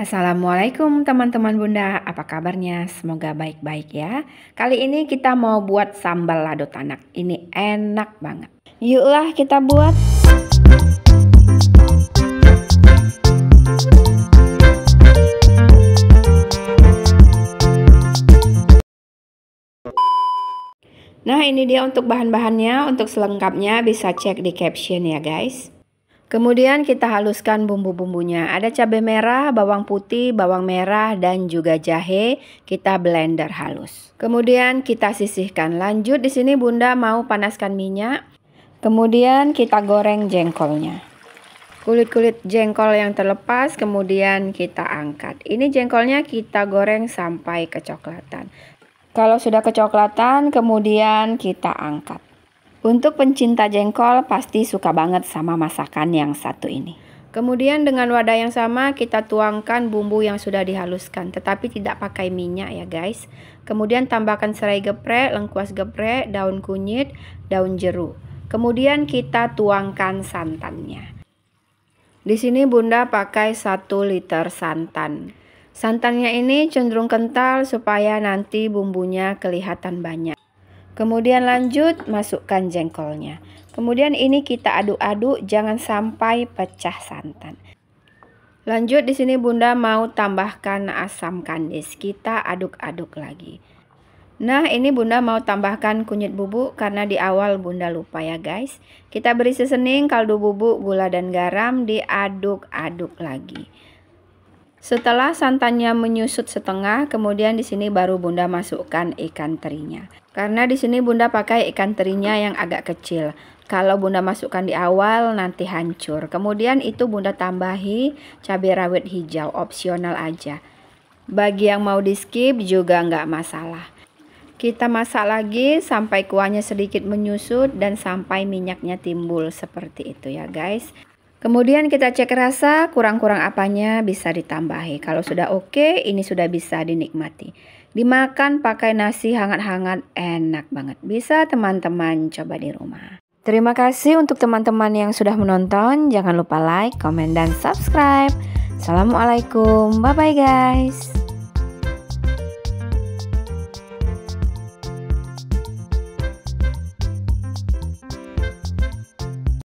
Assalamualaikum teman-teman bunda, apa kabarnya? Semoga baik-baik ya. Kali ini kita mau buat sambal lado tanak. Ini enak banget. Yuklah kita buat. Nah ini dia untuk bahan-bahannya. Untuk selengkapnya bisa cek di caption ya guys. Kemudian kita haluskan bumbu-bumbunya. Ada cabai merah, bawang putih, bawang merah, dan juga jahe. Kita blender halus. Kemudian kita sisihkan. Lanjut di sini bunda mau panaskan minyak. Kemudian kita goreng jengkolnya. Kulit-kulit jengkol yang terlepas kemudian kita angkat. Ini jengkolnya kita goreng sampai kecoklatan. Kalau sudah kecoklatan kemudian kita angkat. Untuk pencinta jengkol pasti suka banget sama masakan yang satu ini. Kemudian dengan wadah yang sama kita tuangkan bumbu yang sudah dihaluskan tetapi tidak pakai minyak ya guys. Kemudian tambahkan serai geprek, lengkuas geprek, daun kunyit, daun jeruk. Kemudian kita tuangkan santannya. Di sini Bunda pakai 1 liter santan. Santannya ini cenderung kental supaya nanti bumbunya kelihatan banyak. Kemudian lanjut masukkan jengkolnya. Kemudian ini kita aduk-aduk jangan sampai pecah santan. Lanjut di sini Bunda mau tambahkan asam kandis. Kita aduk-aduk lagi. Nah, ini Bunda mau tambahkan kunyit bubuk karena di awal Bunda lupa ya, guys. Kita beri seasoning, kaldu bubuk, gula dan garam diaduk-aduk lagi. Setelah santannya menyusut setengah, kemudian di sini baru Bunda masukkan ikan terinya. Karena di sini Bunda pakai ikan terinya yang agak kecil. Kalau Bunda masukkan di awal nanti hancur. Kemudian itu Bunda tambahi cabai rawit hijau, opsional aja. Bagi yang mau di skip juga nggak masalah. Kita masak lagi sampai kuahnya sedikit menyusut dan sampai minyaknya timbul seperti itu ya guys. Kemudian kita cek rasa, kurang-kurang apanya bisa ditambahi. Kalau sudah oke, okay, ini sudah bisa dinikmati. Dimakan pakai nasi hangat-hangat, enak banget. Bisa teman-teman coba di rumah. Terima kasih untuk teman-teman yang sudah menonton. Jangan lupa like, komen, dan subscribe. Assalamualaikum, bye-bye guys.